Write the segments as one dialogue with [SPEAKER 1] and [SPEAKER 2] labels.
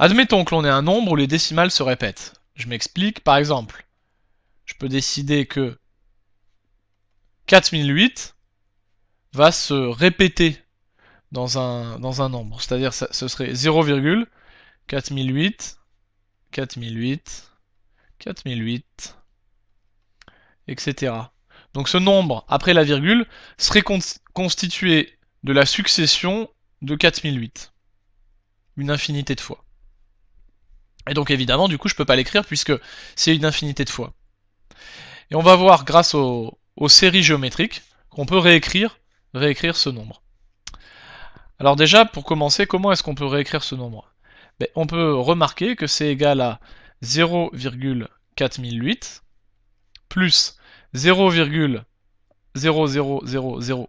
[SPEAKER 1] Admettons que l'on ait un nombre où les décimales se répètent. Je m'explique, par exemple, je peux décider que 4008 va se répéter dans un, dans un nombre. C'est-à-dire ce serait 0,4008, 4008, 4008, etc. Donc ce nombre, après la virgule, serait constitué de la succession de 4008. Une infinité de fois. Et donc évidemment, du coup, je peux pas l'écrire puisque c'est une infinité de fois. Et on va voir grâce aux séries géométriques qu'on peut réécrire, réécrire ce nombre. Alors déjà, pour commencer, comment est-ce qu'on peut réécrire ce nombre ben, On peut remarquer que c'est égal à 0,4008 plus 0,00004008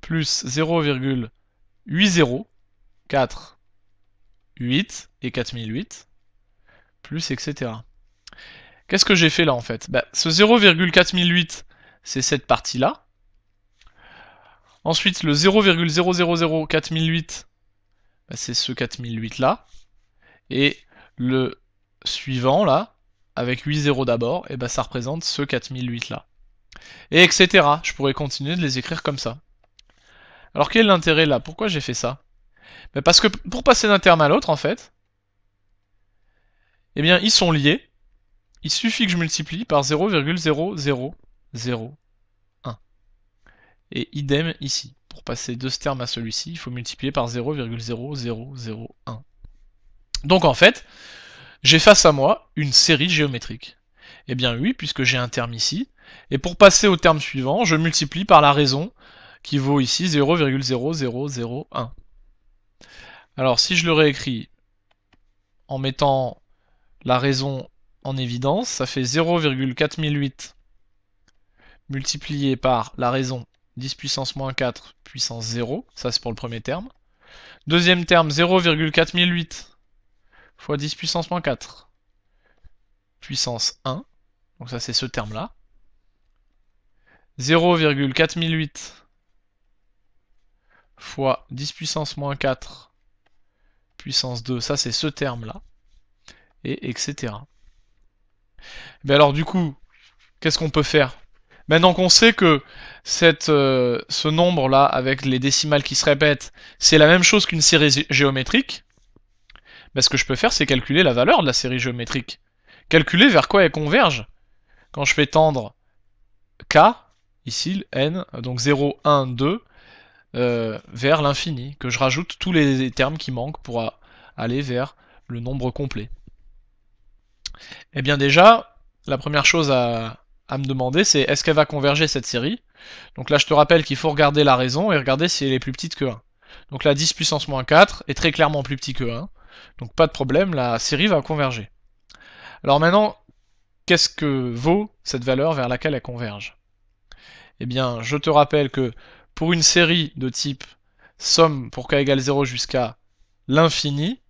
[SPEAKER 1] plus 0,804 8 et 4008, plus etc. Qu'est-ce que j'ai fait là en fait bah, Ce 0,4008, c'est cette partie-là. Ensuite, le 0,0004008, bah, c'est ce 4008 là. Et le suivant là, avec 8 d'abord, et eh bah, ça représente ce 4008 là. Et etc. Je pourrais continuer de les écrire comme ça. Alors quel est l'intérêt là Pourquoi j'ai fait ça mais Parce que pour passer d'un terme à l'autre, en fait, eh bien, ils sont liés. Il suffit que je multiplie par 0,0001. Et idem ici. Pour passer de ce terme à celui-ci, il faut multiplier par 0,0001. Donc en fait, j'ai face à moi une série géométrique. Eh bien oui, puisque j'ai un terme ici. Et pour passer au terme suivant, je multiplie par la raison qui vaut ici 0,0001. Alors si je le réécris en mettant la raison en évidence, ça fait 0,4008 multiplié par la raison 10 puissance moins 4 puissance 0, ça c'est pour le premier terme. Deuxième terme 0,4008 fois 10 puissance moins 4 puissance 1, donc ça c'est ce terme-là. 0,4008 fois 10 puissance moins 4 puissance 2, ça c'est ce terme-là, et etc. Mais alors du coup, qu'est-ce qu'on peut faire Maintenant qu'on sait que cette, euh, ce nombre-là, avec les décimales qui se répètent, c'est la même chose qu'une série géométrique, ben, ce que je peux faire, c'est calculer la valeur de la série géométrique. Calculer vers quoi elle converge. Quand je fais tendre k, ici, n, donc 0, 1, 2, vers l'infini, que je rajoute tous les termes qui manquent pour euh, aller vers le nombre complet Eh bien déjà, la première chose à, me demander, c'est est-ce qu'elle va converger cette série Donc là, je te rappelle qu'il faut regarder la raison et regarder si elle est plus petite que 1. Donc la 10 puissance moins 4 est très clairement plus petit que 1. Donc pas de problème, la série va converger. Alors maintenant, qu'est-ce que vaut cette valeur vers laquelle elle converge Eh bien, je te rappelle que pour une série de type somme pour k égale 0 jusqu'à l'infini,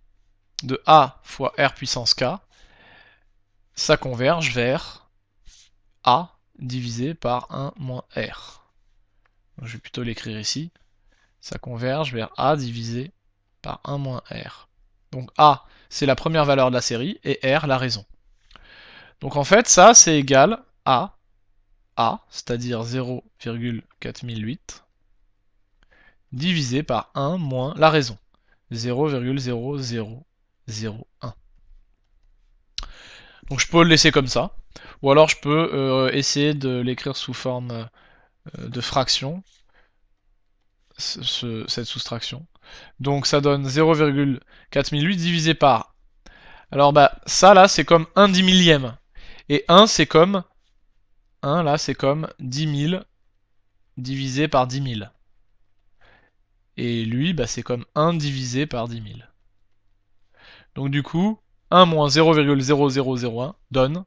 [SPEAKER 1] de a fois r puissance k, ça converge vers a divisé par 1 moins r. je vais plutôt l'écrire ici. Ça converge vers a divisé par 1 moins r. Donc a, c'est la première valeur de la série, et r, la raison. Donc en fait, ça, c'est égal à a, c'est-à-dire 0,408 divisé par 1 moins la raison, 0,00 0, Donc je peux le laisser comme ça. Ou alors je peux euh, essayer de l'écrire sous forme euh, de fraction, cette soustraction. Donc ça donne 0,4008 divisé par... Alors bah ça là c'est comme 1 dix millième. Et 1 c'est comme... 1 là c'est comme 10 000 divisé par 10 000. Et lui bah, c'est comme 1 divisé par 10 000. Donc du coup, 1 moins 0,0001 donne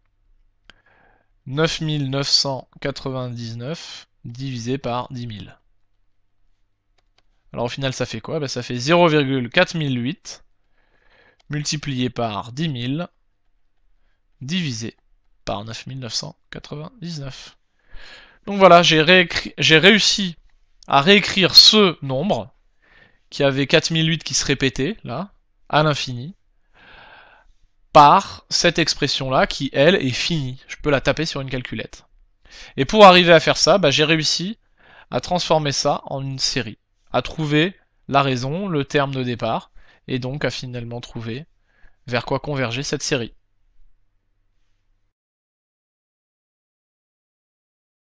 [SPEAKER 1] 9999 divisé par 10 000. Alors au final, ça fait quoi ben, Ça fait 0,4008 multiplié par 10 000 divisé par 9999. Donc voilà, j'ai réussi à réécrire ce nombre qui avait 4008 qui se répétait, là, à l'infini, par cette expression-là qui, elle, est finie. Je peux la taper sur une calculette. Et pour arriver à faire ça, bah, j'ai réussi à transformer ça en une série, à trouver la raison, le terme de départ, et donc à finalement trouver vers quoi converger cette série.